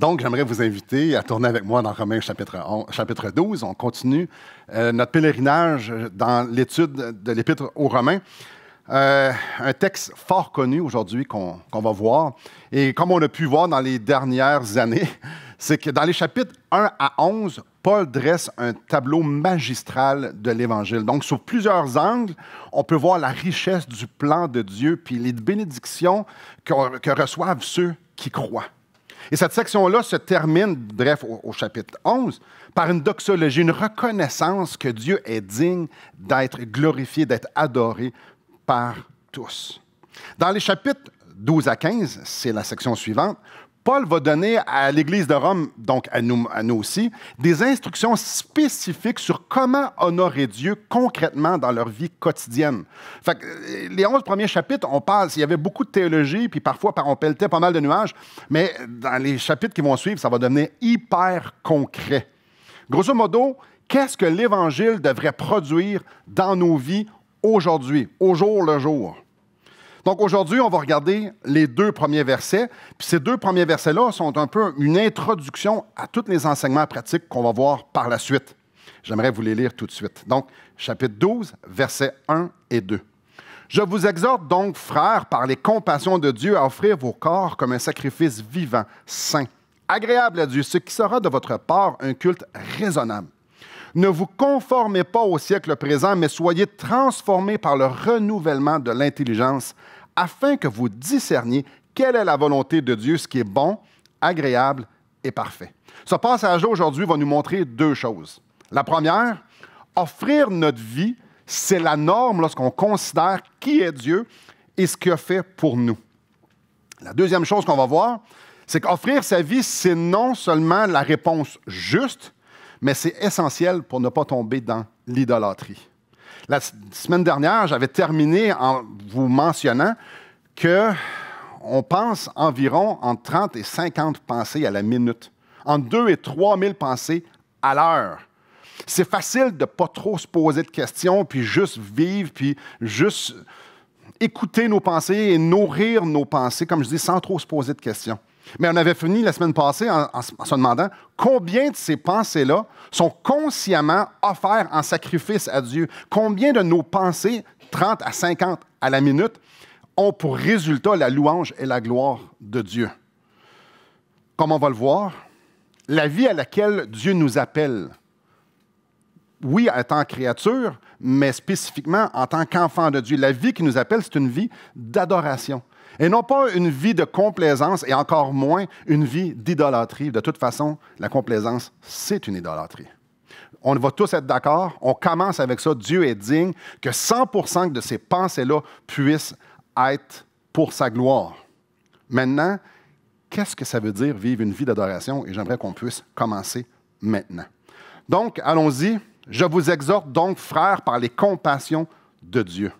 Donc, j'aimerais vous inviter à tourner avec moi dans Romains chapitre, chapitre 12. On continue euh, notre pèlerinage euh, dans l'étude de l'Épître aux Romains. Euh, un texte fort connu aujourd'hui qu'on va voir. Et comme on a pu voir dans les dernières années, c'est que dans les chapitres 1 à 11, Paul dresse un tableau magistral de l'Évangile. Donc, sous plusieurs angles, on peut voir la richesse du plan de Dieu, puis les bénédictions que reçoivent ceux qui croient. Et cette section-là se termine, bref, au, chapitre 11, par une doxologie, une reconnaissance que Dieu est digne d'être glorifié, d'être adoré par tous. Dans les chapitres 12 à 15, c'est la section suivante, Paul va donner à l'Église de Rome, donc à nous, aussi, des instructions spécifiques sur comment honorer Dieu concrètement dans leur vie quotidienne. Fait euh, les onze premiers chapitres, on parle, il y avait beaucoup de théologie, puis parfois on pelletait pas mal de nuages, mais dans les chapitres qui vont suivre, ça va devenir hyper concret. Grosso modo, qu'est-ce que l'Évangile devrait produire dans nos vies aujourd'hui, au jour le jour? Donc aujourd'hui, on va regarder les deux premiers versets. Puis ces deux premiers versets-là sont un peu une introduction à tous les enseignements pratiques qu'on va voir par la suite. J'aimerais vous les lire tout de suite. Donc, chapitre 12, versets 1 et 2. Je vous exhorte donc, frères, par les compassions de Dieu, à offrir vos corps comme un sacrifice vivant, saint, agréable à Dieu, ce qui sera de votre part un culte raisonnable. Ne vous conformez pas au siècle présent, mais soyez transformés par le renouvellement de l'intelligence, afin que vous discerniez quelle est la volonté de Dieu, ce qui est bon, agréable et parfait. Ce passage aujourd'hui va nous montrer deux choses. La première, offrir notre vie, c'est la norme lorsqu'on considère qui est Dieu et ce qu'il a fait pour nous. La deuxième chose qu'on va voir, c'est qu'offrir sa vie, c'est non seulement la réponse juste, mais c'est essentiel pour ne pas tomber dans l'idolâtrie. La semaine dernière, j'avais terminé en vous mentionnant que on pense environ entre 30 et 50 pensées à la minute, entre 2 et 3 000 pensées à l'heure. C'est facile de ne pas trop se poser de questions, puis juste vivre, puis juste écouter nos pensées et nourrir nos pensées, comme je dis, sans trop se poser de questions. Mais on avait fini la semaine passée en, se demandant combien de ces pensées-là sont consciemment offertes en sacrifice à Dieu. Combien de nos pensées, 30 à 50 à la minute, ont pour résultat la louange et la gloire de Dieu. Comme on va le voir, la vie à laquelle Dieu nous appelle, oui, en tant que créature, mais spécifiquement en tant qu'enfant de Dieu. La vie qui nous appelle, c'est une vie d'adoration. Et non pas une vie de complaisance et encore moins une vie d'idolâtrie. De toute façon, la complaisance, c'est une idolâtrie. On va tous être d'accord, on commence avec ça. Dieu est digne que 100% de ces pensées-là puissent être pour sa gloire. Maintenant, qu'est-ce que ça veut dire vivre une vie d'adoration? Et j'aimerais qu'on puisse commencer maintenant. Donc, allons-y. Je vous exhorte donc, frères, par les compassions de Dieu.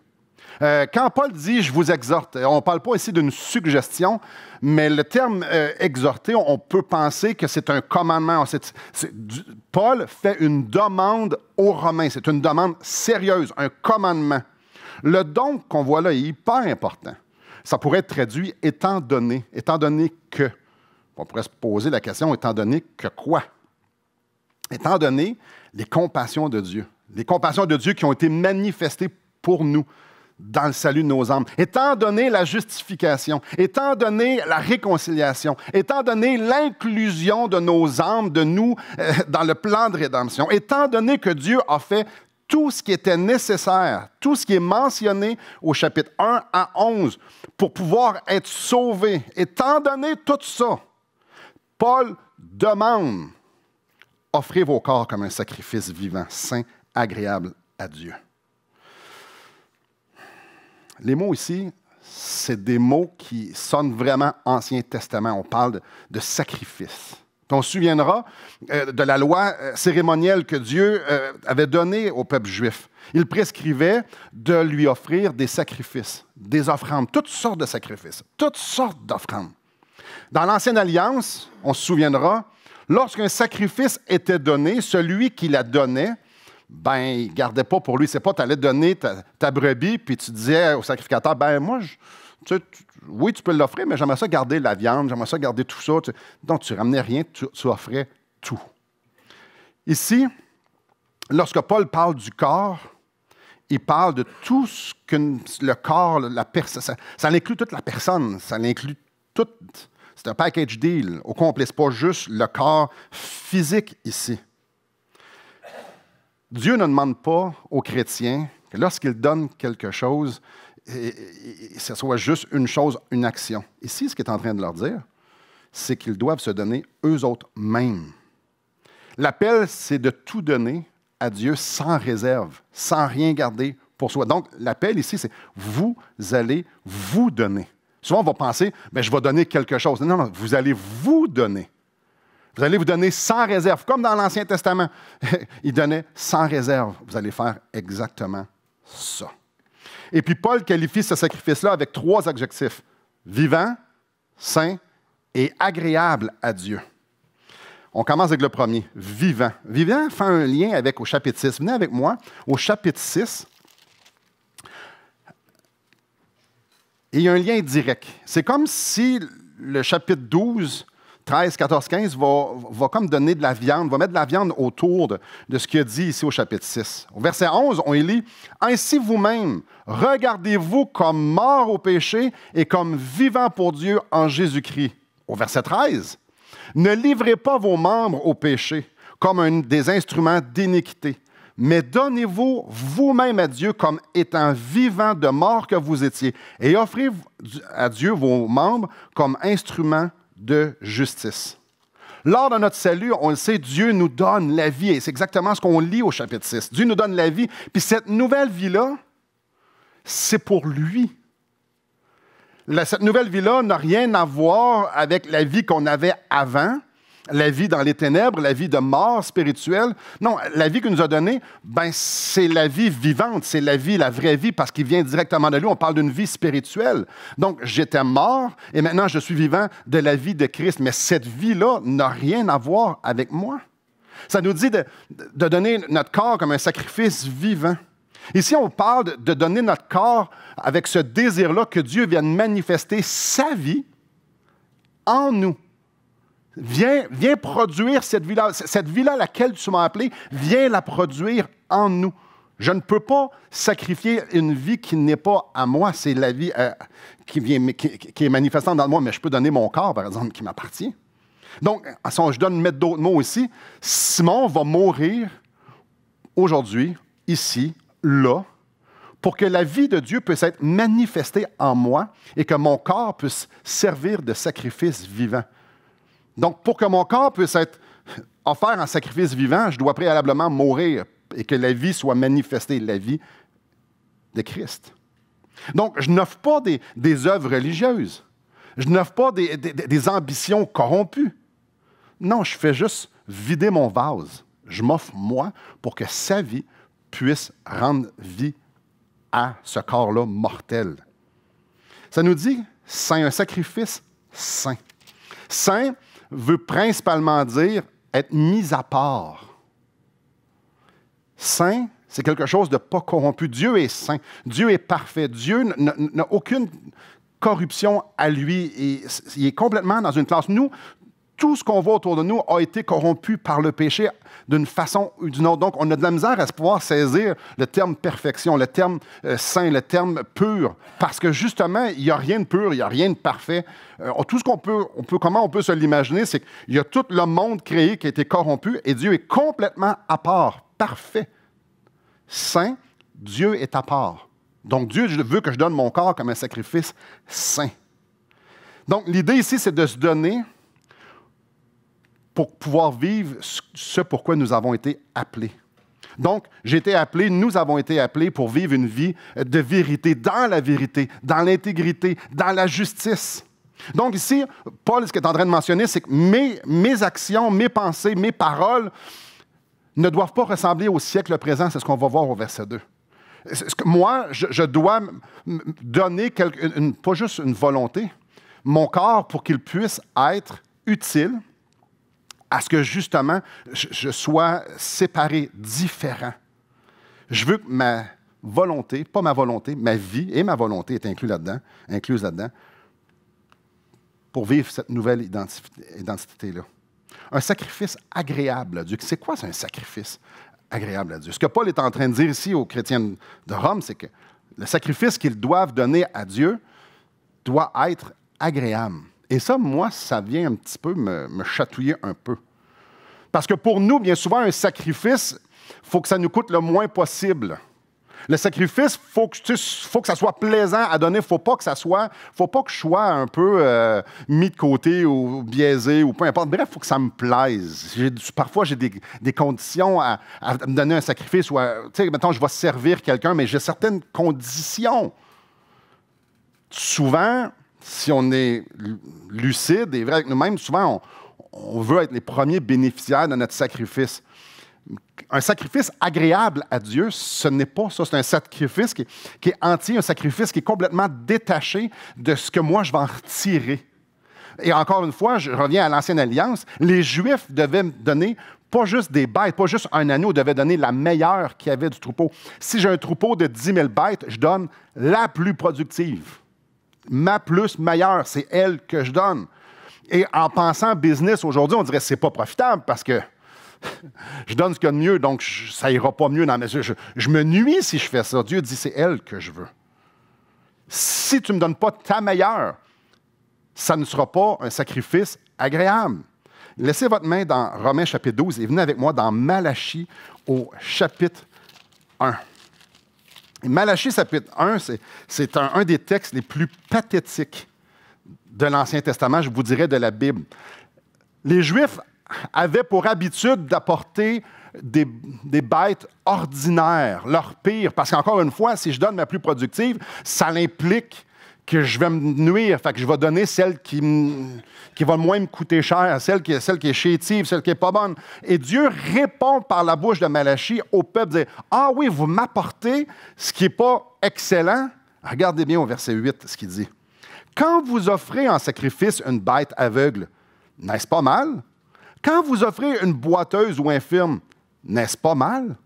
Euh, quand Paul dit je vous exhorte, on ne parle pas ici d'une suggestion, mais le terme euh, exhorter, on, peut penser que c'est un commandement. Paul fait une demande aux Romains. C'est une demande sérieuse, un commandement. Le don qu'on voit là est hyper important. Ça pourrait être traduit étant donné, étant donné que. On pourrait se poser la question étant donné que quoi? Étant donné les compassions de Dieu, les compassions de Dieu qui ont été manifestées pour nous dans le salut de nos âmes. Étant donné la justification, étant donné la réconciliation, étant donné l'inclusion de nos âmes, de nous, euh, dans le plan de rédemption, étant donné que Dieu a fait tout ce qui était nécessaire, tout ce qui est mentionné au chapitre 1 à 11 pour pouvoir être sauvé, étant donné tout ça, Paul demande, offrez vos corps comme un sacrifice vivant, saint, agréable à Dieu les mots ici, c'est des mots qui sonnent vraiment Ancien Testament. On parle de, sacrifice. on se souviendra euh, de la loi euh, cérémonielle que Dieu euh, avait donnée au peuple juif. Il prescrivait de lui offrir des sacrifices, des offrandes, toutes sortes de sacrifices, toutes sortes d'offrandes. Dans l'Ancienne Alliance, on se souviendra, lorsqu'un sacrifice était donné, celui qui la donnait ben, il ne gardait pas pour lui. C'est pas, tu allais donner ta, brebis, puis tu disais au sacrificateur, ben moi, tu sais, oui, tu peux l'offrir, mais j'aimerais ça garder la viande, j'aimerais ça garder tout ça. donc, tu ramenais rien, tu, offrais tout. Ici, lorsque Paul parle du corps, il parle de tout ce que le corps, la personne, ça, ça inclut toute la personne, ça inclut tout. C'est un package deal au complet, ce pas juste le corps physique ici. Dieu ne demande pas aux chrétiens que lorsqu'ils donnent quelque chose, ce soit juste une chose, une action. Ici, ce qu'il est en train de leur dire, c'est qu'ils doivent se donner eux autres mêmes. L'appel, c'est de tout donner à Dieu sans réserve, sans rien garder pour soi. Donc, l'appel ici, c'est vous allez vous donner. Souvent, on va penser, mais ben, je vais donner quelque chose. Non, non, vous allez vous donner. Vous allez vous donner sans réserve, comme dans l'Ancien Testament. Il donnait sans réserve. Vous allez faire exactement ça. Et puis Paul qualifie ce sacrifice-là avec trois adjectifs. Vivant, saint et agréable à Dieu. On commence avec le premier, vivant. Vivant fait un lien avec au chapitre 6. Venez avec moi au chapitre 6. il y a un lien direct. C'est comme si le chapitre 12 13, 14, 15 va, comme donner de la viande, va mettre de la viande autour de, de ce qu'il dit ici au chapitre 6. Au verset 11, on y lit Ainsi vous-même, regardez-vous comme mort au péché et comme vivant pour Dieu en Jésus-Christ. Au verset 13, ne livrez pas vos membres au péché comme des instruments d'iniquité, mais donnez-vous vous-même à Dieu comme étant vivant de mort que vous étiez, et offrez à Dieu vos membres comme instruments de justice. Lors de notre salut, on le sait, Dieu nous donne la vie. Et c'est exactement ce qu'on lit au chapitre 6. Dieu nous donne la vie. Puis cette nouvelle vie-là, c'est pour lui. cette nouvelle vie-là n'a rien à voir avec la vie qu'on avait avant la vie dans les ténèbres, la vie de mort spirituelle. Non, la vie qu'il nous a donnée, ben, c'est la vie vivante, c'est la vie, la vraie vie, parce qu'il vient directement de lui. On parle d'une vie spirituelle. Donc, j'étais mort et maintenant je suis vivant de la vie de Christ. Mais cette vie-là n'a rien à voir avec moi. Ça nous dit de, de donner notre corps comme un sacrifice vivant. Ici, on parle de donner notre corps avec ce désir-là que Dieu vienne manifester sa vie en nous. Viens, produire cette vie-là. Cette vie-là à laquelle tu m'as appelé, viens la produire en nous. Je ne peux pas sacrifier une vie qui n'est pas à moi. C'est la vie euh, qui, est manifestante dans moi, mais je peux donner mon corps, par exemple, qui m'appartient. Donc, je donne mettre d'autres mots aussi. Simon va mourir aujourd'hui, ici, là, pour que la vie de Dieu puisse être manifestée en moi et que mon corps puisse servir de sacrifice vivant. Donc, pour que mon corps puisse être offert en sacrifice vivant, je dois préalablement mourir et que la vie soit manifestée, la vie de Christ. Donc, je n'offre pas des, œuvres religieuses. Je n'offre pas des, ambitions corrompues. Non, je fais juste vider mon vase. Je m'offre moi pour que sa vie puisse rendre vie à ce corps-là mortel. Ça nous dit, c'est un sacrifice saint. Saint, veut principalement dire être mis à part. Saint, c'est quelque chose de pas corrompu. Dieu est saint, Dieu est parfait, Dieu n'a aucune corruption à lui. Et il est complètement dans une classe. Nous, tout ce qu'on voit autour de nous a été corrompu par le péché d'une façon ou d'une autre. Donc, on a de la misère à se pouvoir saisir le terme perfection, le terme euh, saint, le terme pur, parce que justement, il n'y a rien de pur, il n'y a rien de parfait. Euh, tout ce qu'on peut, on peut, comment on peut se l'imaginer, c'est qu'il y a tout le monde créé qui a été corrompu et Dieu est complètement à part, parfait. Saint, Dieu est à part. Donc, Dieu veut que je donne mon corps comme un sacrifice saint. Donc, l'idée ici, c'est de se donner pour pouvoir vivre ce pour pourquoi nous avons été appelés. Donc, j'ai été appelé, nous avons été appelés pour vivre une vie de vérité, dans la vérité, dans l'intégrité, dans la justice. Donc ici, Paul, ce qu'il est en train de mentionner, c'est que mes, actions, mes pensées, mes paroles ne doivent pas ressembler au siècle présent. C'est ce qu'on va voir au verset 2. que moi, je, dois donner pas juste une volonté, mon corps pour qu'il puisse être utile à ce que justement je, sois séparé, différent. Je veux que ma volonté, pas ma volonté, ma vie et ma volonté est inclus là-dedans, incluse là-dedans, pour vivre cette nouvelle identité-là. Un sacrifice agréable à Dieu. C'est quoi un sacrifice agréable à Dieu? Ce que Paul est en train de dire ici aux chrétiens de Rome, c'est que le sacrifice qu'ils doivent donner à Dieu doit être agréable et ça, moi, ça vient un petit peu me, chatouiller un peu. Parce que pour nous, bien souvent, un sacrifice, il faut que ça nous coûte le moins possible. Le sacrifice, il faut, que ça soit plaisant à donner. Il ne faut pas que je sois un peu euh, mis de côté ou biaisé ou peu importe. Bref, il faut que ça me plaise. Parfois, j'ai des, conditions à, me donner un sacrifice ou à, tu sais, maintenant, je vais servir quelqu'un, mais j'ai certaines conditions. Souvent, si on est lucide et vrai avec nous-mêmes, souvent, on, veut être les premiers bénéficiaires de notre sacrifice. Un sacrifice agréable à Dieu, ce n'est pas ça. C'est un sacrifice qui, est entier, un sacrifice qui est complètement détaché de ce que moi je vais en retirer. Et encore une fois, je reviens à l'Ancienne Alliance, les Juifs devaient donner pas juste des bêtes, pas juste un agneau, devaient donner la meilleure qu'il y avait du troupeau. Si j'ai un troupeau de 10 000 bêtes, je donne la plus productive ma plus meilleure, c'est elle que je donne. Et en pensant business aujourd'hui, on dirait que c'est pas profitable parce que je donne ce qu'il y a de mieux, donc ça ira pas mieux dans mes yeux. Je, me nuis si je fais ça. Dieu dit c'est elle que je veux. Si tu ne me donnes pas ta meilleure, ça ne sera pas un sacrifice agréable. Laissez votre main dans Romains chapitre 12 et venez avec moi dans Malachie au chapitre 1. Malachie chapitre 1, c'est un, des textes les plus pathétiques de l'Ancien Testament, je vous dirais de la Bible. Les Juifs avaient pour habitude d'apporter des, bêtes ordinaires, leur pire, parce qu'encore une fois, si je donne ma plus productive, ça l'implique que je vais me nuire. que je vais donner celle qui, qui va moins me coûter cher, celle qui, celle qui est chétive, celle qui n'est pas bonne. Et Dieu répond par la bouche de Malachie au peuple dit Ah oui, vous m'apportez ce qui n'est pas excellent. Regardez bien au verset 8 ce qu'il dit. Quand vous offrez en sacrifice une bête aveugle, n'est-ce pas mal? Quand vous offrez une boiteuse ou infirme, n'est-ce pas mal?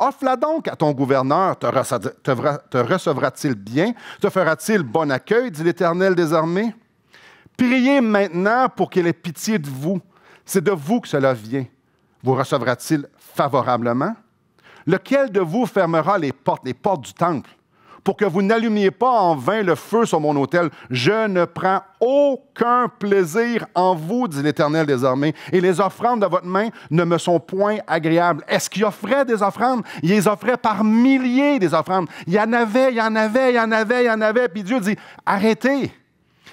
offre-la donc à ton gouverneur. Te, recevra-t-il bien? Te fera-t-il bon accueil, dit l'Éternel des armées? Priez maintenant pour qu'il ait pitié de vous. C'est de vous que cela vient. Vous recevra-t-il favorablement? Lequel de vous fermera les portes, les portes du temple? pour que vous n'allumiez pas en vain le feu sur mon autel. Je ne prends aucun plaisir en vous, dit l'Éternel des et les offrandes de votre main ne me sont point agréables. Est-ce qu'il offrait des offrandes? Il les offrait par milliers des offrandes. Il y en avait, il y en avait, il y en avait, il y en avait. Puis Dieu dit, arrêtez.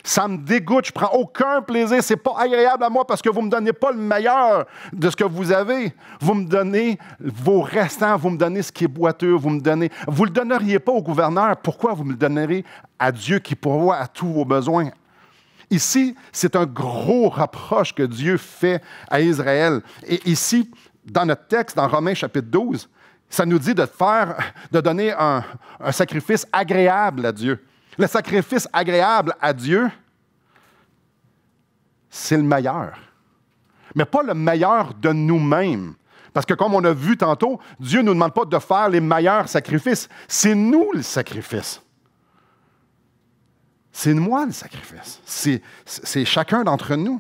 Ça me dégoûte, je prends aucun plaisir, c'est pas agréable à moi parce que vous ne me donnez pas le meilleur de ce que vous avez. Vous me donnez vos restants, vous me donnez ce qui est boiteux, vous me donnez. Vous le donneriez pas au gouverneur, pourquoi vous me le donnerez à Dieu qui pourvoit à tous vos besoins? Ici, c'est un gros rapproche que Dieu fait à Israël. Et ici, dans notre texte, dans Romains chapitre 12, ça nous dit de faire, de donner un sacrifice agréable à Dieu. Le sacrifice agréable à Dieu, c'est le meilleur. Mais pas le meilleur de nous-mêmes. Parce que comme on a vu tantôt, Dieu ne nous demande pas de faire les meilleurs sacrifices. C'est nous le sacrifice. C'est moi le sacrifice. C'est chacun d'entre nous.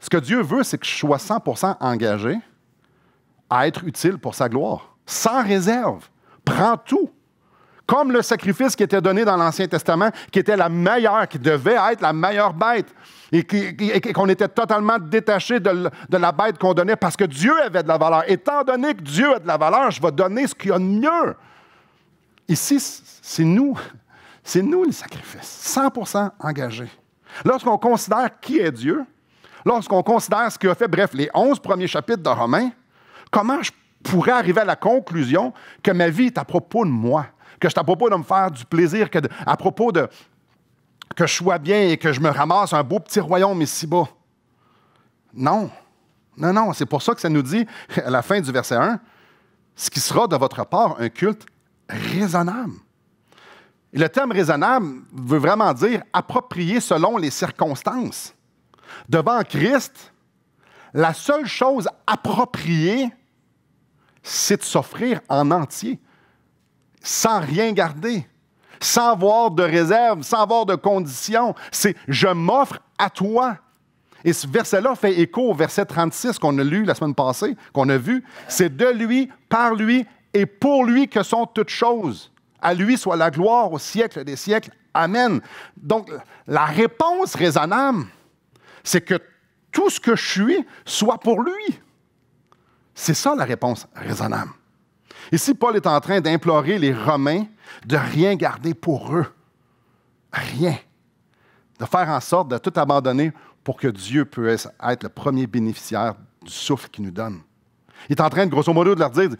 Ce que Dieu veut, c'est que je sois 100% engagé à être utile pour sa gloire, sans réserve. Prends tout. Comme le sacrifice qui était donné dans l'Ancien Testament, qui était la meilleure, qui devait être la meilleure bête, et qu'on était totalement détaché de, la bête qu'on donnait parce que Dieu avait de la valeur. Étant donné que Dieu a de la valeur, je vais donner ce qu'il y a de mieux. Ici, c'est nous. C'est nous le sacrifice, 100% engagé. Lorsqu'on considère qui est Dieu, lorsqu'on considère ce qu'il a fait, bref, les 11 premiers chapitres de Romains, comment je pourrais arriver à la conclusion que ma vie est à propos de moi? que c'est à propos de me faire du plaisir, que à propos de que je sois bien et que je me ramasse un beau petit royaume ici-bas. Non. Non, non, c'est pour ça que ça nous dit, à la fin du verset 1, ce qui sera de votre part un culte raisonnable. Et le terme raisonnable veut vraiment dire approprié selon les circonstances. Devant Christ, la seule chose appropriée, c'est de s'offrir en entier sans rien garder, sans avoir de réserve, sans avoir de condition. C'est je m'offre à toi. Et ce verset-là fait écho au verset 36 qu'on a lu la semaine passée, qu'on a vu. C'est de lui, par lui et pour lui que sont toutes choses. À lui soit la gloire au siècle des siècles. Amen. Donc, la réponse raisonnable, c'est que tout ce que je suis soit pour lui. C'est ça la réponse raisonnable. Ici, Paul est en train d'implorer les Romains de rien garder pour eux. Rien. De faire en sorte de tout abandonner pour que Dieu puisse être le premier bénéficiaire du souffle qu'il nous donne. Il est en train, de, grosso modo, de leur dire,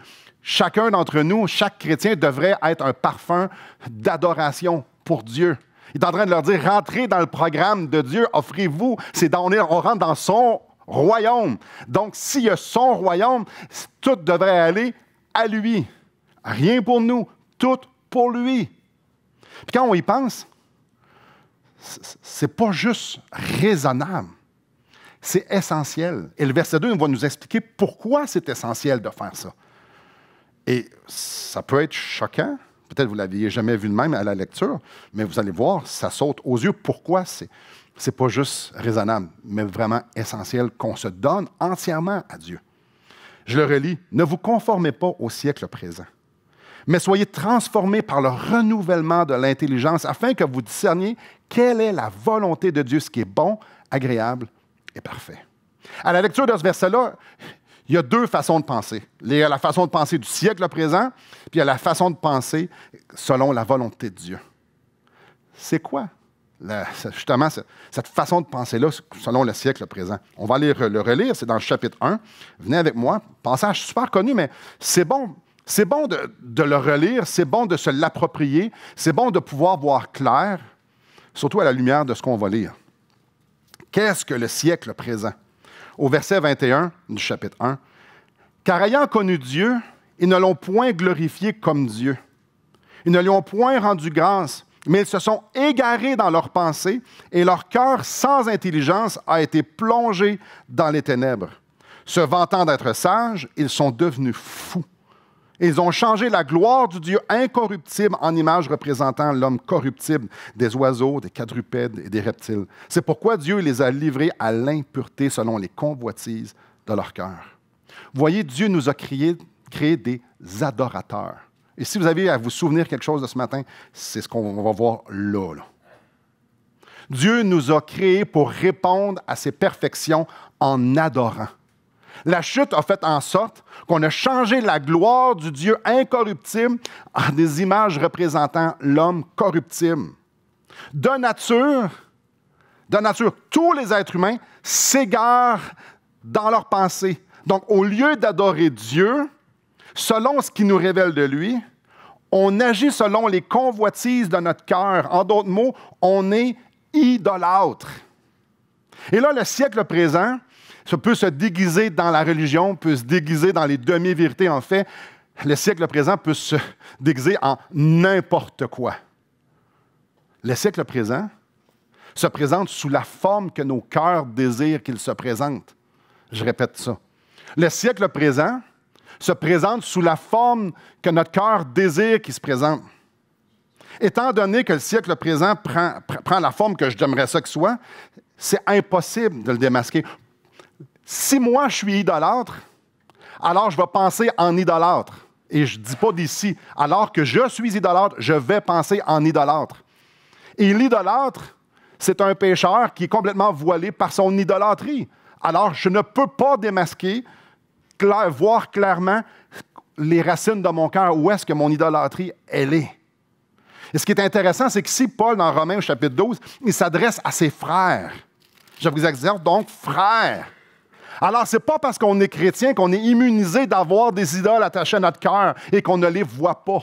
chacun d'entre nous, chaque chrétien devrait être un parfum d'adoration pour Dieu. Il est en train de leur dire, rentrez dans le programme de Dieu, offrez-vous. C'est on rentre dans son royaume. Donc, s'il y a son royaume, tout devrait aller à lui. Rien pour nous, tout pour lui. Puis quand on y pense, c'est pas juste raisonnable, c'est essentiel. Et le verset 2 va nous expliquer pourquoi c'est essentiel de faire ça. Et ça peut être choquant, peut-être vous ne l'aviez jamais vu de même à la lecture, mais vous allez voir, ça saute aux yeux pourquoi c'est n'est pas juste raisonnable, mais vraiment essentiel qu'on se donne entièrement à Dieu. Je le relis. Ne vous conformez pas au siècle présent, mais soyez transformés par le renouvellement de l'intelligence afin que vous discerniez quelle est la volonté de Dieu, ce qui est bon, agréable et parfait. À la lecture de ce verset-là, il y a deux façons de penser. Il y a la façon de penser du siècle présent, puis il y a la façon de penser selon la volonté de Dieu. C'est quoi justement cette façon de penser-là selon le siècle présent. On va lire le relire, c'est dans le chapitre 1. Venez avec moi, passage super connu, mais c'est bon. C'est bon de, de le relire, c'est bon de se l'approprier, c'est bon de pouvoir voir clair, surtout à la lumière de ce qu'on va lire. Qu'est-ce que le siècle présent? Au verset 21 du chapitre 1, Car ayant connu Dieu, ils ne l'ont point glorifié comme Dieu. Ils ne lui ont point rendu grâce, mais ils se sont égarés dans leurs pensées et leur cœur sans intelligence a été plongé dans les ténèbres. Se vantant d'être sages, ils sont devenus fous. Ils ont changé la gloire du Dieu incorruptible en image représentant l'homme corruptible des oiseaux, des quadrupèdes et des reptiles. C'est pourquoi Dieu les a livrés à l'impureté selon les convoitises de leur cœur. Voyez, Dieu nous a créés, créés des adorateurs. Et si vous avez à vous souvenir quelque chose de ce matin, c'est ce qu'on va voir là, Dieu nous a créés pour répondre à ses perfections en adorant. La chute a fait en sorte qu'on a changé la gloire du Dieu incorruptible en des images représentant l'homme corruptible. De nature, de nature, tous les êtres humains s'égarent dans leurs pensée. Donc, au lieu d'adorer Dieu, selon ce qu'il nous révèle de lui, on agit selon les convoitises de notre cœur. En d'autres mots, on est idolâtre. Et là, le siècle présent ça peut se déguiser dans la religion, peut se déguiser dans les demi-vérités. En fait, le siècle présent peut se déguiser en n'importe quoi. Le siècle présent se présente sous la forme que nos cœurs désirent qu'il se présente. Je répète ça. Le siècle présent se présente sous la forme que notre cœur désire qu'il se présente. Étant donné que le siècle présent prend, la forme que j'aimerais ça que soit, c'est impossible de le démasquer. Si moi je suis idolâtre, alors je vais penser en idolâtre. Et je ne dis pas d'ici, alors que je suis idolâtre, je vais penser en idolâtre. Et l'idolâtre, c'est un pécheur qui est complètement voilé par son idolâtrie. Alors je ne peux pas démasquer voir clairement les racines de mon cœur, où est-ce que mon idolâtrie, elle est. Et ce qui est intéressant, c'est que si Paul, dans Romains au chapitre 12, il s'adresse à ses frères. Je vous exerce donc, frères. Alors, ce n'est pas parce qu'on est chrétien qu'on est immunisé d'avoir des idoles attachées à notre cœur et qu'on ne les voit pas.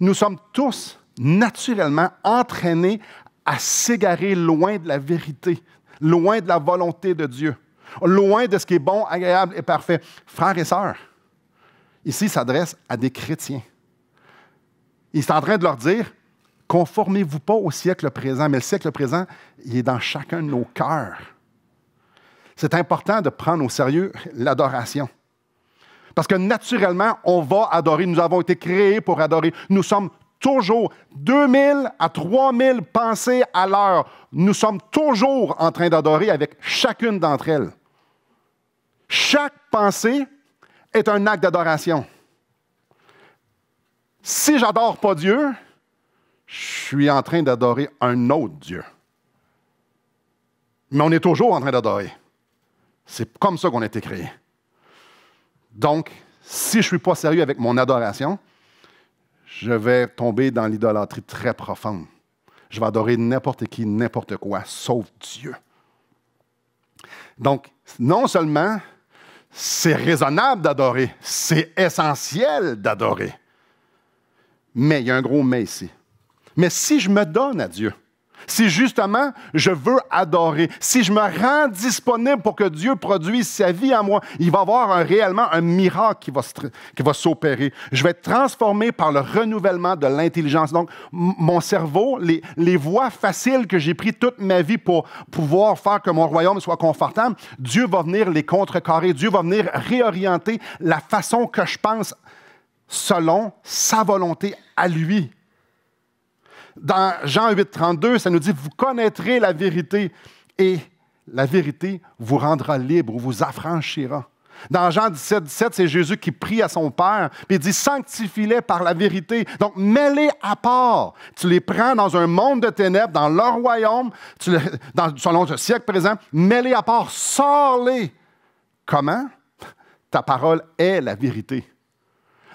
Nous sommes tous naturellement entraînés à s'égarer loin de la vérité, loin de la volonté de Dieu loin de ce qui est bon, agréable et parfait. Frères et sœurs, ici s'adresse à des chrétiens. Il est en train de leur dire, conformez-vous pas au siècle présent, mais le siècle présent, il est dans chacun de nos cœurs. C'est important de prendre au sérieux l'adoration. Parce que naturellement, on va adorer. Nous avons été créés pour adorer. Nous sommes toujours 2000 à 3000 pensées à l'heure. Nous sommes toujours en train d'adorer avec chacune d'entre elles. Chaque pensée est un acte d'adoration. Si j'adore pas Dieu, je suis en train d'adorer un autre Dieu. Mais on est toujours en train d'adorer. C'est comme ça qu'on a été créé. Donc, si je ne suis pas sérieux avec mon adoration, je vais tomber dans l'idolâtrie très profonde. Je vais adorer n'importe qui, n'importe quoi, sauf Dieu. Donc, non seulement c'est raisonnable d'adorer. C'est essentiel d'adorer. Mais il y a un gros mais ici. Mais si je me donne à Dieu, si justement je veux adorer, si je me rends disponible pour que Dieu produise sa vie en moi, il va y avoir réellement un miracle qui va, s'opérer. Je vais être transformé par le renouvellement de l'intelligence. Donc, mon cerveau, les, les voies faciles que j'ai pris toute ma vie pour pouvoir faire que mon royaume soit confortable, Dieu va venir les contrecarrer. Dieu va venir réorienter la façon que je pense selon sa volonté à lui dans Jean 8, 32, ça nous dit, vous connaîtrez la vérité et la vérité vous rendra libre ou vous affranchira. Dans Jean 17, 17, c'est Jésus qui prie à son Père, puis il dit Sanctifie-les par la vérité. Donc, mets-les à part. Tu les prends dans un monde de ténèbres, dans leur royaume, dans, selon le siècle présent, mets-les à part, sors-les. Comment Ta parole est la vérité.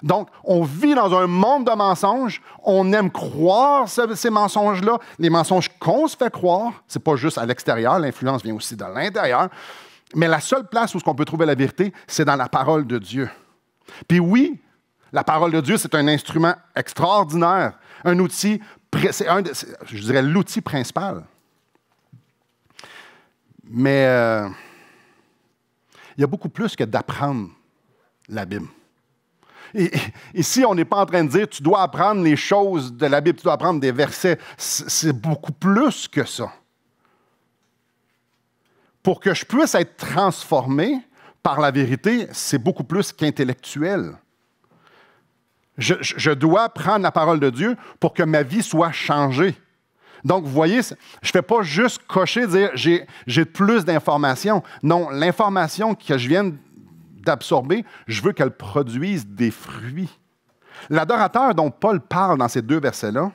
Donc, on vit dans un monde de mensonges. On aime croire ces mensonges-là, les mensonges qu'on se fait croire. C'est pas juste à l'extérieur, l'influence vient aussi de l'intérieur. Mais la seule place où on peut trouver la vérité, c'est dans la parole de Dieu. Puis oui, la parole de Dieu, c'est un instrument extraordinaire, un outil, c'est un, je dirais l'outil principal. Mais euh, il y a beaucoup plus que d'apprendre la Bible. Et, ici, on n'est pas en train de dire tu dois apprendre les choses de la Bible, tu dois apprendre des versets. C'est beaucoup plus que ça. Pour que je puisse être transformé par la vérité, c'est beaucoup plus qu'intellectuel. Je, je, dois prendre la parole de Dieu pour que ma vie soit changée. Donc, vous voyez, je ne fais pas juste cocher, dire j'ai plus d'informations. Non, l'information que je viens d'absorber, je veux qu'elle produise des fruits. L'adorateur dont Paul parle dans ces deux versets-là,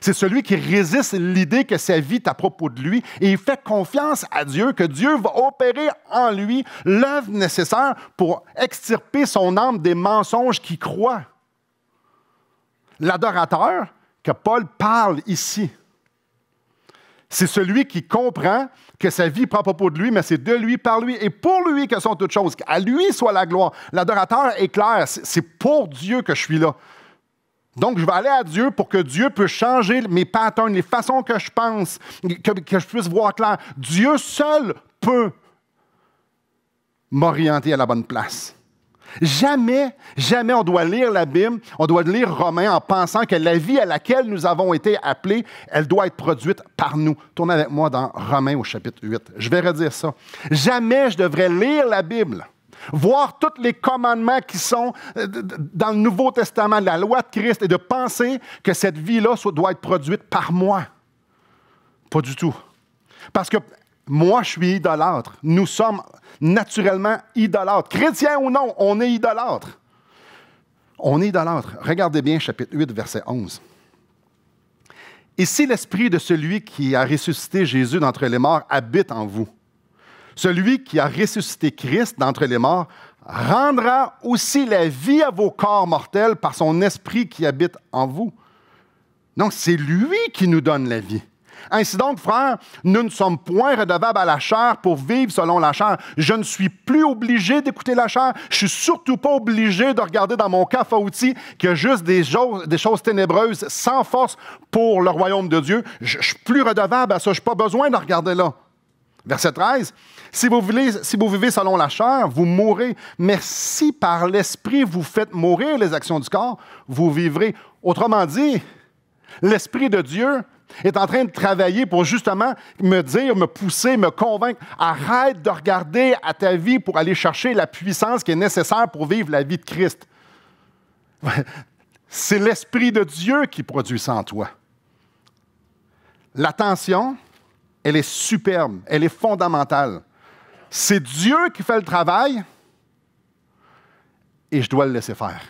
c'est celui qui résiste l'idée que sa vie est à propos de lui et il fait confiance à Dieu que Dieu va opérer en lui l'œuvre nécessaire pour extirper son âme des mensonges qu'il croit. L'adorateur que Paul parle ici, c'est celui qui comprend que sa vie prend pas pour de lui, mais c'est de lui, par lui et pour lui que sont toutes choses. À lui soit la gloire. L'adorateur est clair, c'est pour Dieu que je suis là. Donc, je vais aller à Dieu pour que Dieu puisse changer mes patterns, les façons que je pense, que je puisse voir clair. Dieu seul peut m'orienter à la bonne place. Jamais, jamais on doit lire la Bible, on doit lire Romains en pensant que la vie à laquelle nous avons été appelés, elle doit être produite par nous. Tournez avec moi dans Romains au chapitre 8. Je vais redire ça. Jamais je devrais lire la Bible voir tous les commandements qui sont euh, dans le Nouveau Testament, la loi de Christ, et de penser que cette vie-là doit être produite par moi. Pas du tout. Parce que moi, je suis idolâtre. Nous sommes naturellement idolâtres. Chrétiens ou non, on est idolâtre. On est idolâtre. Regardez bien chapitre 8, verset 11. Et si l'esprit de celui qui a ressuscité Jésus d'entre les morts habite en vous, celui qui a ressuscité Christ d'entre les morts rendra aussi la vie à vos corps mortels par son esprit qui habite en vous. Donc, c'est lui qui nous donne la vie. Ainsi donc, frère, nous ne sommes point redevables à la chair pour vivre selon la chair. Je ne suis plus obligé d'écouter la chair. Je suis surtout pas obligé de regarder dans mon cas outils qu'il a juste des choses, ténébreuses sans force pour le royaume de Dieu. Je, suis plus redevable à ça. Je n'ai pas besoin de regarder là. Verset 13. Si vous, si vous, vivez selon la chair, vous mourrez. Mais si par l'esprit vous faites mourir les actions du corps, vous vivrez. Autrement dit, l'esprit de Dieu est en train de travailler pour justement me dire, me pousser, me convaincre. Arrête de regarder à ta vie pour aller chercher la puissance qui est nécessaire pour vivre la vie de Christ. C'est l'Esprit de Dieu qui produit ça en toi. L'attention, elle est superbe, elle est fondamentale. C'est Dieu qui fait le travail et je dois le laisser faire.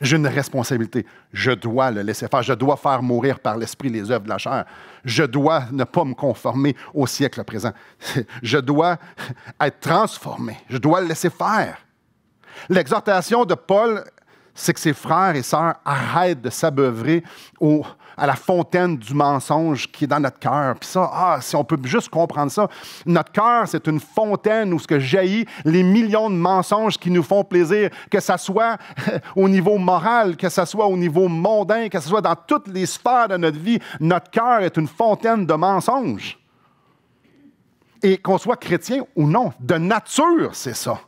J'ai une responsabilité. Je dois le laisser faire. Je dois faire mourir par l'esprit les œuvres de la chair. Je dois ne pas me conformer au siècle présent. Je dois être transformé. Je dois le laisser faire. L'exhortation de Paul, c'est que ses frères et sœurs arrêtent de s'abeuvrer au, à la fontaine du mensonge qui est dans notre cœur. Puis ça, ah, si on peut juste comprendre ça, notre cœur, c'est une fontaine où ce que jaillit les millions de mensonges qui nous font plaisir, que ce soit au niveau moral, que ce soit au niveau mondain, que ce soit dans toutes les sphères de notre vie, notre cœur est une fontaine de mensonges. Et qu'on soit chrétien ou non, de nature, c'est ça.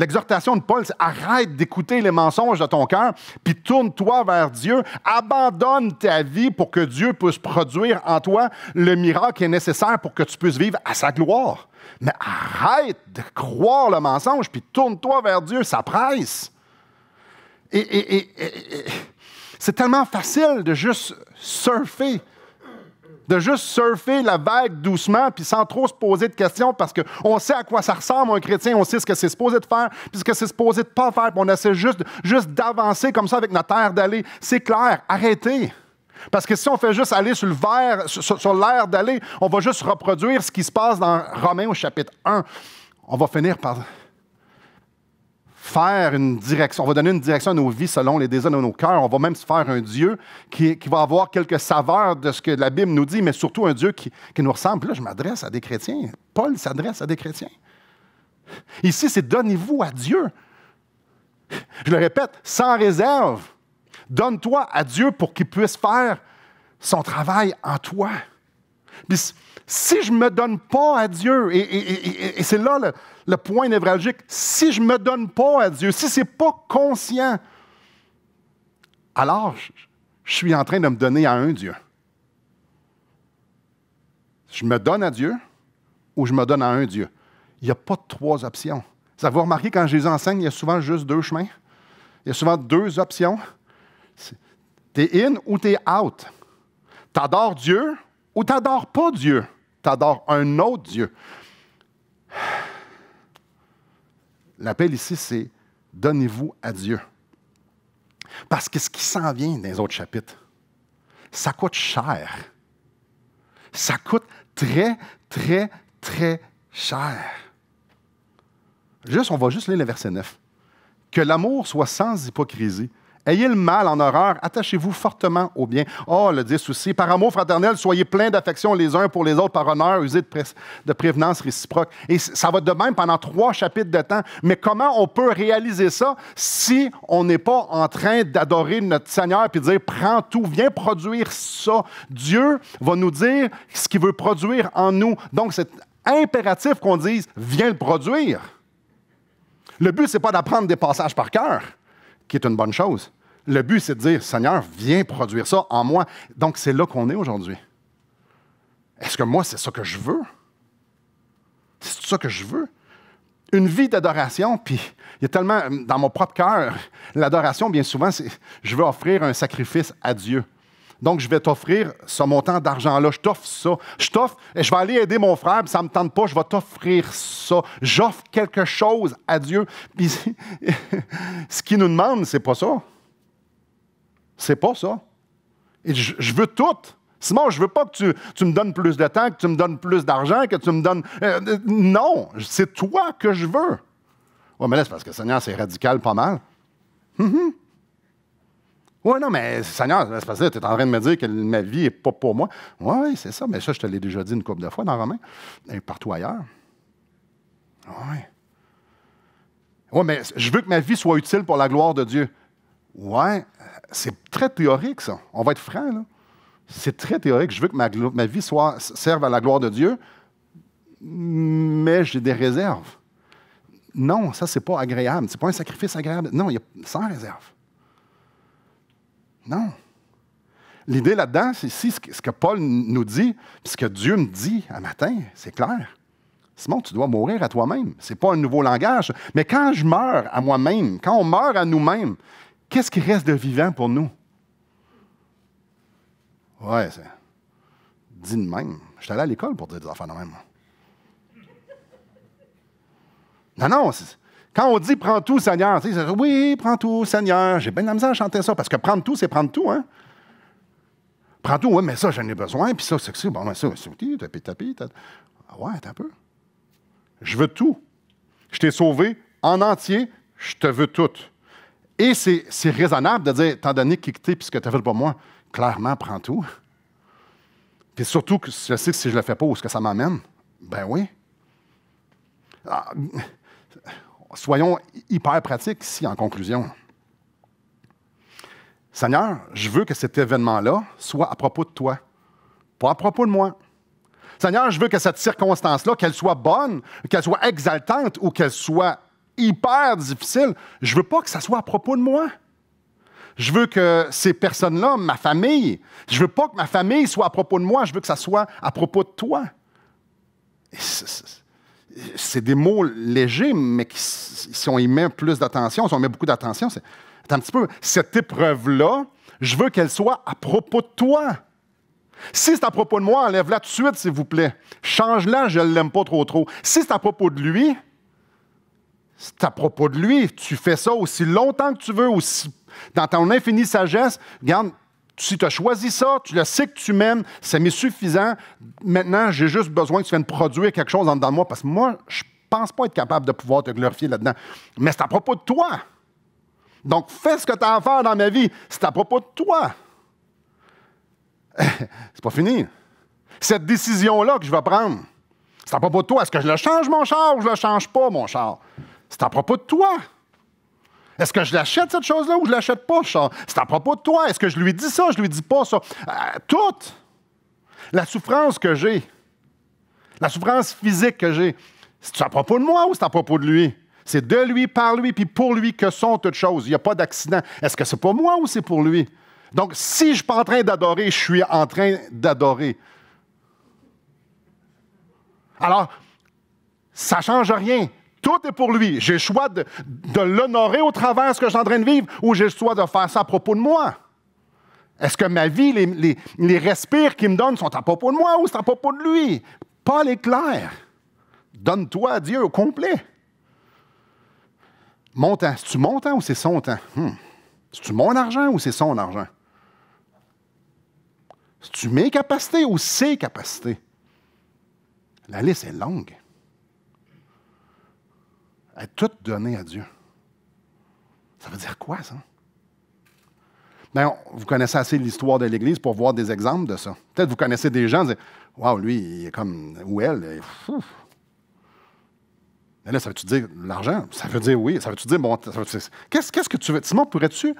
L'exhortation de Paul, c'est arrête d'écouter les mensonges de ton cœur, puis tourne-toi vers Dieu, abandonne ta vie pour que Dieu puisse produire en toi le miracle qui est nécessaire pour que tu puisses vivre à sa gloire. Mais arrête de croire le mensonge, puis tourne-toi vers Dieu, ça presse. et, et c'est tellement facile de juste surfer de juste surfer la vague doucement, puis sans trop se poser de questions, parce qu'on sait à quoi ça ressemble un chrétien, on sait ce que c'est supposé de faire, puis ce que c'est supposé de pas faire, puis on essaie juste, juste d'avancer comme ça avec notre air d'aller. C'est clair, arrêtez. Parce que si on fait juste aller sur le verre, sur, sur l'air d'aller, on va juste reproduire ce qui se passe dans Romains au chapitre 1. On va finir par faire une direction, on va donner une direction à nos vies selon les désirs de nos cœurs. On va même se faire un Dieu qui, va avoir quelques saveurs de ce que la Bible nous dit, mais surtout un Dieu qui, qui nous ressemble. là, je m'adresse à des chrétiens. Paul s'adresse à des chrétiens. Ici, c'est donnez-vous à Dieu. Je le répète, sans réserve. Donne-toi à Dieu pour qu'il puisse faire son travail en toi. Si je ne me donne pas à Dieu, et, c'est là le, point névralgique, si je ne me donne pas à Dieu, si ce n'est pas conscient, alors je, suis en train de me donner à un Dieu. Je me donne à Dieu ou je me donne à un Dieu. Il n'y a pas trois options. Vous avez remarqué, quand je les enseigne, il y a souvent juste deux chemins. Il y a souvent deux options. Tu es « in ou tu es « out. Tu adores Dieu ou tu n'adores pas Dieu t'adores un autre Dieu. L'appel ici, c'est donnez-vous à Dieu. Parce que ce qui s'en vient dans les autres chapitres, ça coûte cher. Ça coûte très, très, très cher. Juste, on va juste lire le verset 9. Que l'amour soit sans hypocrisie. Ayez le mal en horreur, attachez-vous fortement au bien. Oh, le 10 aussi. Par amour fraternel, soyez pleins d'affection les uns pour les autres, par honneur, usez de, de prévenance réciproque. Et ça va de même pendant trois chapitres de temps. Mais comment on peut réaliser ça si on n'est pas en train d'adorer notre Seigneur et de dire prends tout, viens produire ça. Dieu va nous dire ce qu'il veut produire en nous. Donc, c'est impératif qu'on dise viens le produire. Le but, ce n'est pas d'apprendre des passages par cœur, qui est une bonne chose. Le but, c'est de dire, Seigneur, viens produire ça en moi. Donc, c'est là qu'on est aujourd'hui. Est-ce que moi, c'est ça que je veux? C'est ça que je veux? Une vie d'adoration, puis il y a tellement, euh, dans mon propre cœur, l'adoration, bien souvent, c'est je veux offrir un sacrifice à Dieu. Donc, je vais t'offrir ce montant d'argent-là. Je t'offre ça. Je t'offre, et je vais aller aider mon frère, ça ne me tente pas, je vais t'offrir ça. J'offre quelque chose à Dieu. Puis, ce qu'il nous demande, c'est pas ça. C'est pas ça. Et je, veux tout. Simon, je veux pas que tu, me donnes plus de temps, que tu me donnes plus d'argent, que tu me donnes. Euh, euh, non, c'est toi que je veux. Oui, mais là, c'est parce que Seigneur, c'est radical pas mal. Mm-hmm. Oui, non, mais Seigneur, c'est parce que tu es en train de me dire que ma vie n'est pas pour moi. Oui, c'est ça, mais ça, je te l'ai déjà dit une couple de fois dans Romain et partout ailleurs. Oui. Oui, mais je veux que ma vie soit utile pour la gloire de Dieu. Ouais, c'est très théorique, ça. On va être franc, là. C'est très théorique. Je veux que ma, vie serve à la gloire de Dieu, mais j'ai des réserves. Non, ça, c'est pas agréable. C'est pas un sacrifice agréable. Non, il y a sans réserve. Non. L'idée là-dedans, c'est si ce que Paul nous dit, ce que Dieu me dit un matin, c'est clair. Simon, tu dois mourir à toi-même. C'est pas un nouveau langage. Mais quand je meurs à moi-même, quand on meurt à nous-mêmes, qu'est-ce qui reste de vivant pour nous? Ouais, c'est. Dis de même. Je suis allé à l'école pour dire des enfants, de même. Non, non, quand on dit prends tout, Seigneur, tu sais, oui, prends tout, Seigneur. J'ai bien de la misère à chanter ça parce que prendre tout, c'est prendre tout, hein? Prends tout, oui, mais ça, j'en ai besoin, puis ça, c'est que Bon, mais ça, c'est utile. tapis, tapis. ouais, un peu. Je veux tout. Je t'ai sauvé en entier, je te veux tout. Et c'est raisonnable de dire, étant donné que puis ce que tu as fait pour moi, clairement, prends tout. Puis surtout, que je sais que si je le fais pas, où est-ce que ça m'amène? Ben oui. Ah, soyons hyper pratiques ici, en conclusion. Seigneur, je veux que cet événement-là soit à propos de toi, pas à propos de moi. Seigneur, je veux que cette circonstance-là, qu'elle soit bonne, qu'elle soit exaltante ou qu'elle soit hyper difficile, je veux pas que ça soit à propos de moi. Je veux que ces personnes-là, ma famille, je veux pas que ma famille soit à propos de moi, je veux que ça soit à propos de toi. C'est des mots légers, mais qui, si on y met plus d'attention, si on met beaucoup d'attention, c'est un petit peu cette épreuve-là, je veux qu'elle soit à propos de toi. Si c'est à propos de moi, enlève-la tout de suite, s'il vous plaît. Change-la, je ne l'aime pas trop trop. Si c'est à propos de lui, c'est à propos de lui. Tu fais ça aussi longtemps que tu veux, aussi, dans ton infinie sagesse. Regarde, si tu as choisi ça, tu le sais que tu m'aimes, ça m'est suffisant. Maintenant, j'ai juste besoin que tu viennes produire quelque chose en dedans de moi parce que moi, je pense pas être capable de pouvoir te glorifier là-dedans. Mais c'est à propos de toi. Donc, fais ce que tu as à faire dans ma vie. C'est à propos de toi. c'est pas fini. Cette décision-là que je vais prendre, c'est à propos de toi. Est-ce que je le change, mon char, ou je le change pas, mon char? C'est à propos de toi. Est-ce que je l'achète, cette chose-là, ou je ne l'achète pas? C'est à propos de toi. Est-ce que je lui dis ça? Je ne lui dis pas ça. Euh, Toute tout. La souffrance que j'ai, la souffrance physique que j'ai, c'est à propos de moi ou c'est à propos de lui? C'est de lui, par lui, puis pour lui que sont toutes choses. Il n'y a pas d'accident. Est-ce que c'est pour moi ou c'est pour lui? Donc, si je ne suis pas en train d'adorer, je suis en train d'adorer. Alors, ça ne change rien. Tout est pour lui. J'ai le choix de, l'honorer au travers de ce que je suis en train de vivre ou j'ai le choix de faire ça à propos de moi. Est-ce que ma vie, les, respires qu'il me donne sont à propos de moi ou c'est à propos de lui? Paul est clair. Donne-toi à Dieu au complet. Mon temps, c'est-tu mon temps ou c'est son temps? Hmm. C'est-tu mon argent ou c'est son argent? C'est-tu mes capacités ou ses capacités? La liste est longue tout donner à Dieu. Ça veut dire quoi, ça? Ben, vous connaissez assez l'histoire de l'Église pour voir des exemples de ça. Peut-être que vous connaissez des gens, Waouh, lui, il est comme, ou elle, fou. là, ça veut-tu dire l'argent? Ça veut dire oui. Ça veut-tu dire, bon, veut qu'est-ce, quest que tu veux? Simon, pourrais-tu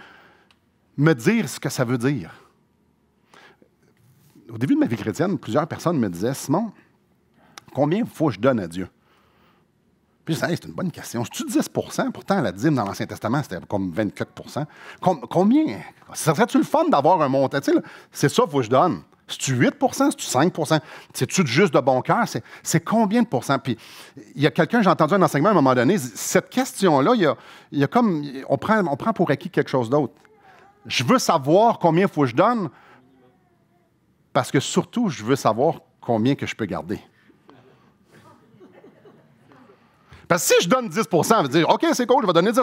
me dire ce que ça veut dire? Au début de ma vie chrétienne, plusieurs personnes me disaient, Simon, combien faut que je donne à Dieu? c'est une bonne question. Je suis 10 Pourtant, la dîme dans l'Ancien Testament, c'était comme 24 Combien Ça serait-tu le fun d'avoir un montant C'est ça il faut que je donne. C'est-tu 8 C'est-tu 5 C'est-tu juste de bon cœur C'est combien de Puis il y a quelqu'un, j'ai entendu un enseignement à un moment donné, cette question-là, il y a, comme. On prend, on prend pour acquis quelque chose d'autre. Je veux savoir combien il faut que je donne parce que surtout, je veux savoir combien que je peux garder. Parce que si je donne 10 elle va dire OK, c'est cool, je vais donner 10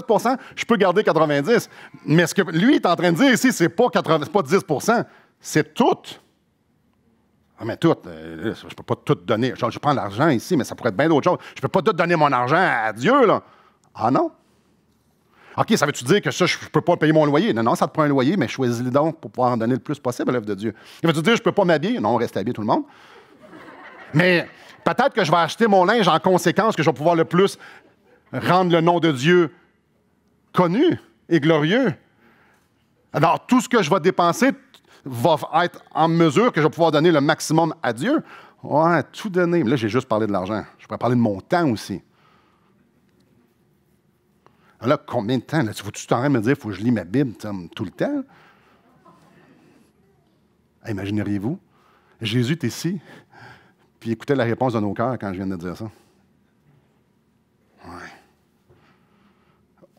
je peux garder 90 Mais ce que lui est en train de dire ici, c'est pas, pas 10 c'est tout. Ah, mais tout, je euh, je peux pas tout donner. je prends l'argent ici, mais ça pourrait être bien d'autres choses. Je peux pas tout donner mon argent à Dieu, là. Ah non? OK, ça veut-tu dire que ça, je ne peux pas payer mon loyer? Non, non, ça te prend un loyer, mais choisis-le donc pour pouvoir en donner le plus possible à l'œuvre de Dieu. Il veut-tu dire je ne peux pas m'habiller? Non, on reste habillé tout le monde. Mais Peut-être que je vais acheter mon linge en conséquence, que je vais pouvoir le plus rendre le nom de Dieu connu et glorieux. Alors, tout ce que je vais dépenser va être en mesure que je vais pouvoir donner le maximum à Dieu. Ouais, tout donner. Mais là, j'ai juste parlé de l'argent. Je pourrais parler de mon temps aussi. Là, combien de temps? Là, tu tout en me dire, il faut que je lis ma Bible tout le temps? Imagineriez-vous? Jésus est ici. Puis écoutez la réponse de nos cœurs quand je viens de dire ça. Ouais.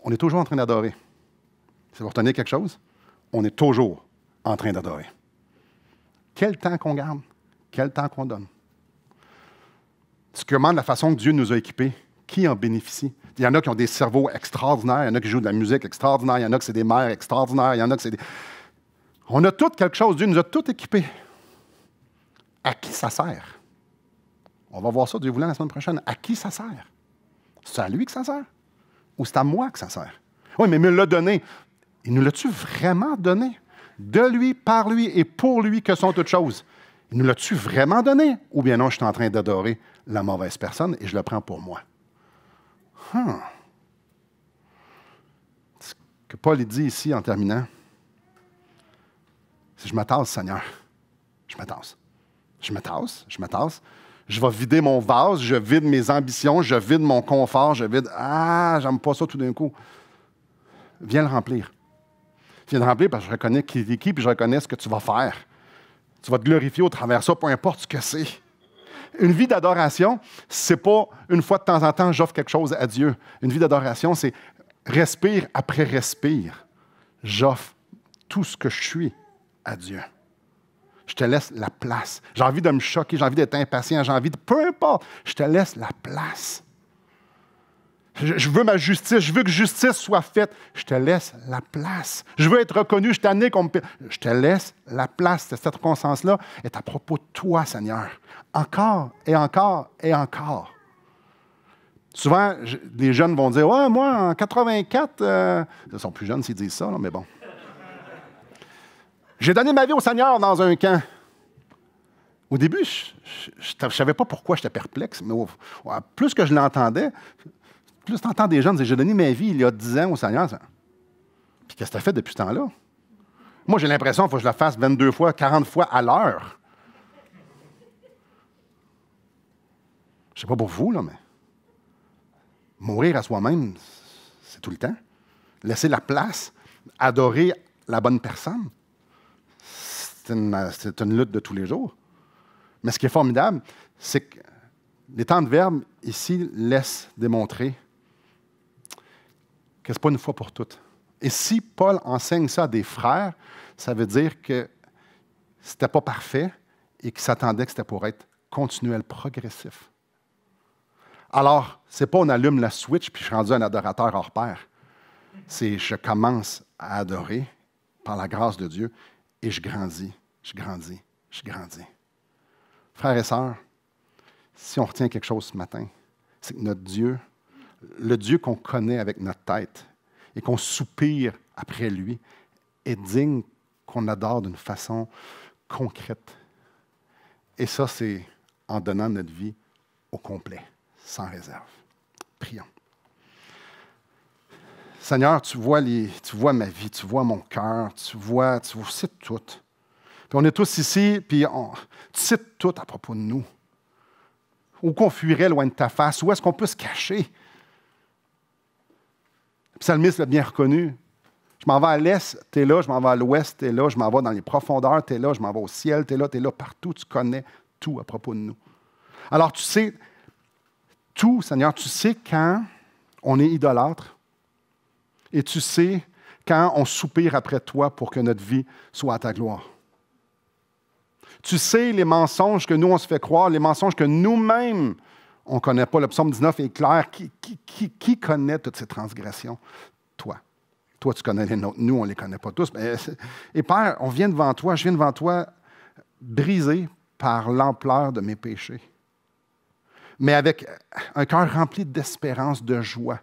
On est toujours en train d'adorer. Si vous retenez quelque chose, on est toujours en train d'adorer. Quel temps qu'on garde, quel temps qu'on donne. Ce que demande la façon que Dieu nous a équipés. Qui en bénéficie? Il y en a qui ont des cerveaux extraordinaires, il y en a qui jouent de la musique extraordinaire, il y en a qui sont des mères extraordinaires, il y en a qui sont des... On a tout quelque chose, Dieu nous a tout équipés. À qui ça sert? On va voir ça, Dieu voulant, la semaine prochaine. À qui ça sert? C'est à lui que ça sert? Ou c'est à moi que ça sert? Oui, mais il me l'a donné. Il nous l'a-tu vraiment donné? De lui, par lui et pour lui que sont toutes choses. Il nous l'a-tu vraiment donné? Ou bien non, je suis en train d'adorer la mauvaise personne et je le prends pour moi. Hum. Ce que Paul dit ici en terminant, c'est je m'attasse, Seigneur. Je m'attends. Je me je m'attends je vais vider mon vase, je vide mes ambitions, je vide mon confort, je vide Ah, j'aime pas ça tout d'un coup. Viens le remplir. Viens le remplir parce que je reconnais qui est qui, puis je reconnais ce que tu vas faire. Tu vas te glorifier au travers de ça, peu importe ce que c'est. Une vie d'adoration, c'est pas une fois de temps en temps j'offre quelque chose à Dieu. Une vie d'adoration, c'est respire après respire. J'offre tout ce que je suis à Dieu. Je te laisse la place. J'ai envie de me choquer, j'ai envie d'être impatient, j'ai envie de... Peu importe, je te laisse la place. Je veux ma justice, je veux que justice soit faite. Je te laisse la place. Je veux être reconnu, je t'année qu'on Je te laisse la place. Cette conscience là est à propos de toi, Seigneur. Encore et encore et encore. Souvent, des jeunes vont dire Ouais, moi, en 84, euh, ils sont plus jeunes s'ils disent ça, mais bon. J'ai donné ma vie au Seigneur dans un camp. Au début, je ne savais pas pourquoi j'étais perplexe, mais plus que je l'entendais, plus tu des gens dire J'ai donné ma vie il y a 10 ans au Seigneur. Puis qu'est-ce que tu as fait depuis ce temps-là? Moi, j'ai l'impression qu'il faut que je la fasse 22 fois, 40 fois à l'heure. Je ne sais pas pour vous, là, mais mourir à soi-même, c'est tout le temps. Laisser la place, adorer la bonne personne. Euh, c'est une, lutte de tous les jours. Mais ce qui est formidable, c'est que les temps de verbe ici laissent démontrer que ce n'est pas une fois pour toutes. Et si Paul enseigne ça à des frères, ça veut dire que ce n'était pas parfait et qu'il s'attendait que c'était pour être continuel, progressif. Alors, ce n'est pas on allume la switch puis je suis rendu un adorateur hors père. C'est je commence à adorer par la grâce de Dieu et je grandis je grandis, je grandis. Frères et sœurs, si on retient quelque chose ce matin, c'est que notre Dieu, le Dieu qu'on connaît avec notre tête et qu'on soupire après lui, est digne qu'on adore d'une façon concrète. Et ça, c'est en donnant notre vie au complet, sans réserve. Prions. Seigneur, tu vois, tu vois ma vie, tu vois mon cœur, tu vois, tu vois, c'est tout. Puis on est tous ici, puis tu sais tout à propos de nous. Où qu'on fuirait loin de ta face? Où est-ce qu'on peut se cacher? Le psalmiste l'a bien reconnu. Je m'en vais à l'est, tu es là, je m'en vais à l'ouest, tu es là, je m'en vais dans les profondeurs, tu es là, je m'en vais au ciel, tu es là, tu es là, partout, tu connais tout à propos de nous. Alors tu sais, tout, Seigneur, tu sais quand on est idolâtre et tu sais quand on soupire après toi pour que notre vie soit à ta gloire. Tu sais les mensonges que nous, on se fait croire, les mensonges que nous-mêmes, on ne connaît pas. Le psaume 19 est clair. Qui, connaît toutes ces transgressions? Toi. Toi, tu connais les nôtres. Nous, on ne les connaît pas tous. Euh, et Père, on vient devant toi, je viens devant toi brisé par l'ampleur de mes péchés, mais avec un cœur rempli d'espérance, de joie,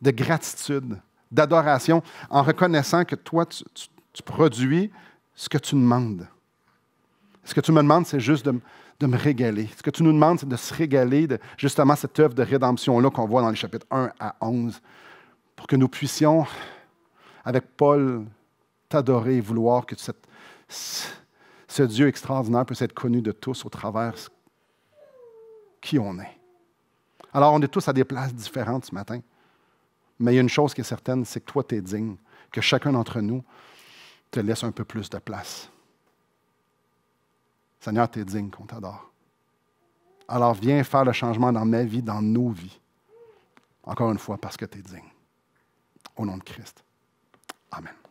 de gratitude, d'adoration, en reconnaissant que toi, tu produis ce que tu demandes. Ce que tu me demandes, c'est juste de, me régaler. Ce que tu nous demandes, c'est de se régaler de justement cette œuvre de rédemption-là qu'on voit dans les chapitres 1 à 11, pour que nous puissions, avec Paul, t'adorer et vouloir que ce Dieu extraordinaire puisse être connu de tous au travers qui on est. Alors, on est tous à des places différentes ce matin. Mais il y a une chose qui est certaine, c'est que toi, tu es digne, que chacun d'entre nous te laisse un peu plus de place. Seigneur, tu es digne qu'on t'adore. Alors viens faire le changement dans ma vie, dans nos vies. Encore une fois, parce que tu es digne. Au nom de Christ. Amen.